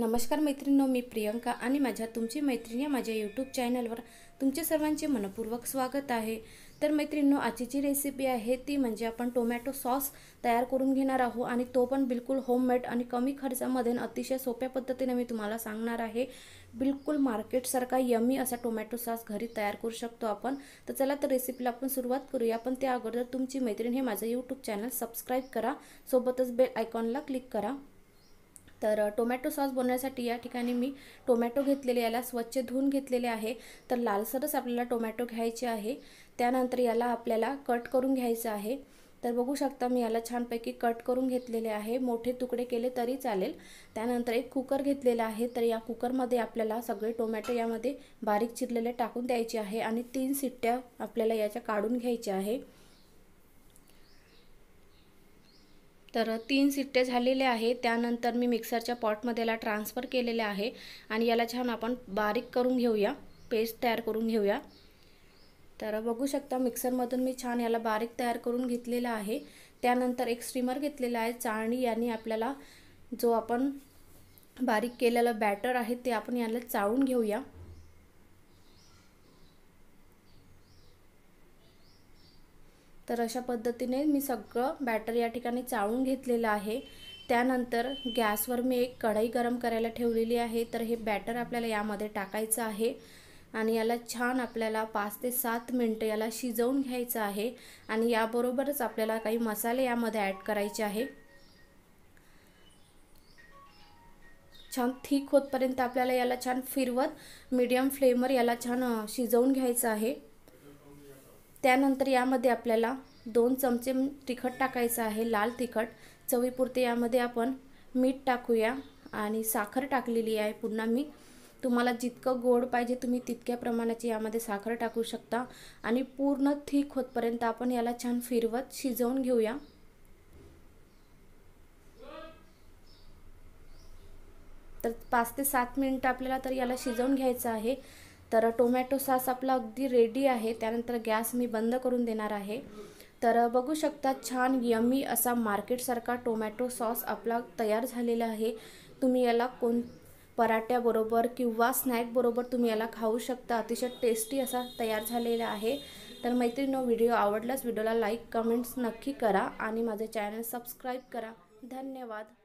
नमस्कार मैत्रिणींनो मी प्रियंका आणि माझ्या तुमची मैत्रिणी या माझ्या यूट्यूब चॅनलवर तुमचे सर्वांचे मनपूर्वक स्वागत आहे तर मैत्रिणींनो आजची जी रेसिपी आहे ती म्हणजे आपण टोमॅटो सॉस तयार करून घेणार आहोत आणि तो पण बिलकुल होममेड आणि कमी खर्चामध्ये अतिशय सोप्या पद्धतीने मी तुम्हाला सांगणार आहे बिलकुल मार्केटसारखा यमी असा टोमॅटो सॉस घरी तयार करू शकतो आपण तर चला तर रेसिपीला आपण सुरुवात करूया पण त्या अगोदर तुमची मैत्रीण हे माझं यूट्यूब चॅनल सबस्क्राईब करा सोबतच बेल आयकॉनला क्लिक करा तर टोमॅटो सॉस बनवण्यासाठी या ठिकाणी मी टोमॅटो घेतलेले याला स्वच्छ धुवून घेतलेले आहे तर लालसरच आपल्याला टोमॅटो घ्यायचे आहे त्यानंतर याला आपल्याला कट करून घ्यायचं आहे तर बघू शकता मी याला छानपैकी कट करून घेतलेले आहे मोठे तुकडे केले तरी चालेल त्यानंतर एक कुकर घेतलेला आहे तर या कुकरमध्ये आपल्याला सगळे टोमॅटो यामध्ये बारीक चिरलेले टाकून द्यायचे आहे आणि तीन सिट्ट्या आपल्याला याच्या काढून घ्यायच्या आहे तर तीन सिट्टे झालेले आहे त्यानंतर मी मिक्सरच्या पॉटमध्ये याला ट्रान्सफर केलेले आहे आणि याला छान आपण बारीक करून घेऊया पेस्ट तयार करून घेऊया तर बघू शकता मिक्सरमधून मी छान याला बारीक तयार करून घेतलेला आहे त्यानंतर एक स्ट्रीमर घेतलेला आहे चाळणी यांनी आपल्याला जो आपण बारीक केलेलं बॅटर आहे ते आपण याला चाळून घेऊया तर अशा पद्धतीने मी सगळं बॅटर या ठिकाणी चाळून घेतलेलं आहे त्यानंतर गॅसवर मी एक कढई गरम करायला ठेवलेली आहे तर हे बॅटर आपल्याला यामध्ये टाकायचं आहे आणि याला छान आपल्याला पाच ते सात मिनटं याला शिजवून घ्यायचं आहे आणि याबरोबरच आपल्याला काही मसाले यामध्ये ॲड करायचे आहे छान थीक होतपर्यंत आपल्याला याला छान फिरवत मीडियम फ्लेमवर याला छान शिजवून घ्यायचं आहे त्यानंतर यामध्ये आपल्याला दोन चमचे तिखट टाकायचं आहे लाल तिखट चवीपुरते यामध्ये आपण मीठ टाकूया आणि साखर टाकलेली आहे पुन्हा मी तुम्हाला जितकं गोड पाहिजे तुम्ही तितक्या प्रमाणाची यामध्ये साखर टाकू शकता आणि पूर्ण थिक होतपर्यंत आपण याला छान फिरवत शिजवून घेऊया तर पाच ते सात मिनिट आपल्याला तर याला शिजवून घ्यायचं आहे तर टोमॅटो सॉस आपला अगदी रेडी आहे त्यानंतर गॅस मी बंद करून देणार आहे तर बघू शकता छान यमी असा मार्केटसारखा टोमॅटो सॉस आपला तयार झालेला आहे तुम्ही याला कोण पराठ्याबरोबर किंवा स्नॅकबरोबर तुम्ही याला खाऊ शकता अतिशय टेस्टी असा तयार झालेला आहे तर मैत्रिणी व्हिडिओ आवडलाच व्हिडिओला लाईक कमेंट्स नक्की करा आणि माझे चॅनल सबस्क्राईब करा धन्यवाद